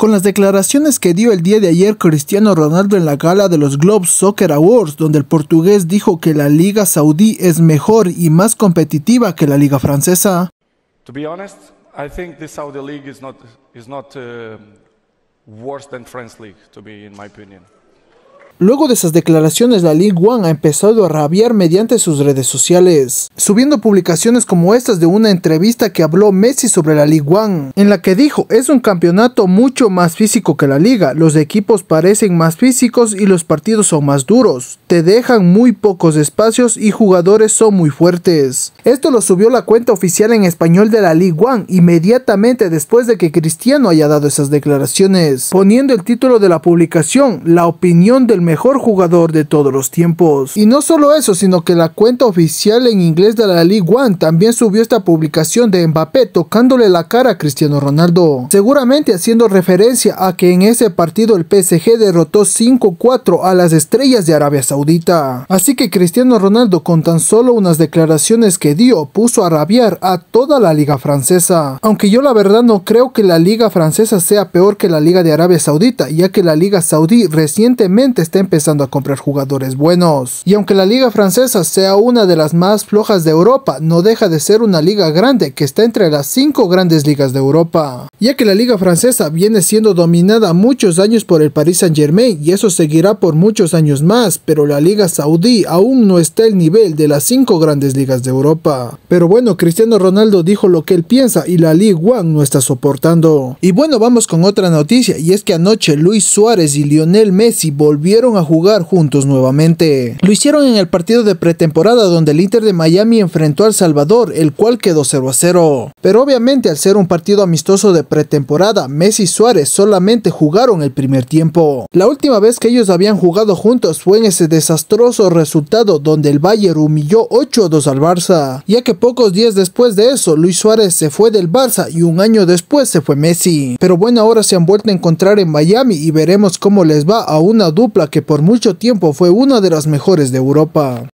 con las declaraciones que dio el día de ayer Cristiano Ronaldo en la gala de los Globe Soccer Awards, donde el portugués dijo que la liga saudí es mejor y más competitiva que la liga francesa. the Saudi League Luego de esas declaraciones, la League One ha empezado a rabiar mediante sus redes sociales, subiendo publicaciones como estas de una entrevista que habló Messi sobre la League One, en la que dijo, es un campeonato mucho más físico que la liga, los equipos parecen más físicos y los partidos son más duros, te dejan muy pocos espacios y jugadores son muy fuertes. Esto lo subió la cuenta oficial en español de la League One inmediatamente después de que Cristiano haya dado esas declaraciones, poniendo el título de la publicación, la opinión del mejor jugador de todos los tiempos. Y no solo eso, sino que la cuenta oficial en inglés de la Ligue One también subió esta publicación de Mbappé tocándole la cara a Cristiano Ronaldo, seguramente haciendo referencia a que en ese partido el PSG derrotó 5-4 a las estrellas de Arabia Saudita. Así que Cristiano Ronaldo con tan solo unas declaraciones que dio puso a rabiar a toda la liga francesa. Aunque yo la verdad no creo que la liga francesa sea peor que la liga de Arabia Saudita, ya que la liga saudí recientemente está empezando a comprar jugadores buenos. Y aunque la liga francesa sea una de las más flojas de Europa, no deja de ser una liga grande que está entre las cinco grandes ligas de Europa. Ya que la liga francesa viene siendo dominada muchos años por el Paris Saint Germain y eso seguirá por muchos años más, pero la liga saudí aún no está al nivel de las cinco grandes ligas de Europa. Pero bueno, Cristiano Ronaldo dijo lo que él piensa y la Ligue 1 no está soportando. Y bueno, vamos con otra noticia y es que anoche Luis Suárez y Lionel Messi volvieron a jugar juntos nuevamente. Lo hicieron en el partido de pretemporada donde el Inter de Miami enfrentó al Salvador, el cual quedó 0 a 0. Pero obviamente al ser un partido amistoso de pretemporada, Messi y Suárez solamente jugaron el primer tiempo. La última vez que ellos habían jugado juntos fue en ese desastroso resultado donde el Bayern humilló 8-2 al Barça, ya que pocos días después de eso Luis Suárez se fue del Barça y un año después se fue Messi. Pero bueno, ahora se han vuelto a encontrar en Miami y veremos cómo les va a una dupla que por mucho tiempo fue una de las mejores de Europa.